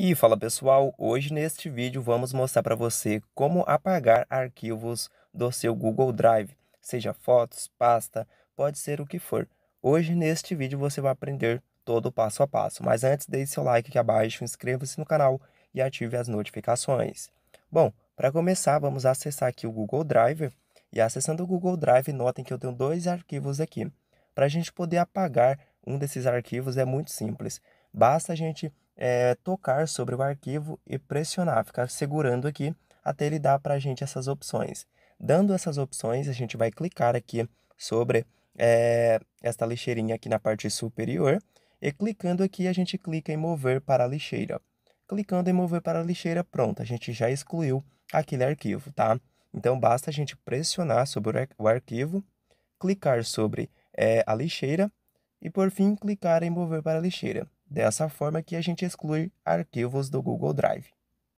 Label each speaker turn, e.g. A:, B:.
A: E fala pessoal, hoje neste vídeo vamos mostrar para você como apagar arquivos do seu Google Drive, seja fotos, pasta, pode ser o que for. Hoje neste vídeo você vai aprender todo o passo a passo, mas antes deixe seu like aqui abaixo, inscreva-se no canal e ative as notificações. Bom, para começar vamos acessar aqui o Google Drive e acessando o Google Drive notem que eu tenho dois arquivos aqui. Para a gente poder apagar um desses arquivos é muito simples, basta a gente é, tocar sobre o arquivo e pressionar, ficar segurando aqui até ele dar para a gente essas opções. Dando essas opções, a gente vai clicar aqui sobre é, esta lixeirinha aqui na parte superior e clicando aqui a gente clica em mover para a lixeira. Clicando em mover para a lixeira, pronto, a gente já excluiu aquele arquivo, tá? Então basta a gente pressionar sobre o arquivo, clicar sobre é, a lixeira e por fim clicar em mover para a lixeira. Dessa forma que a gente exclui arquivos do Google Drive.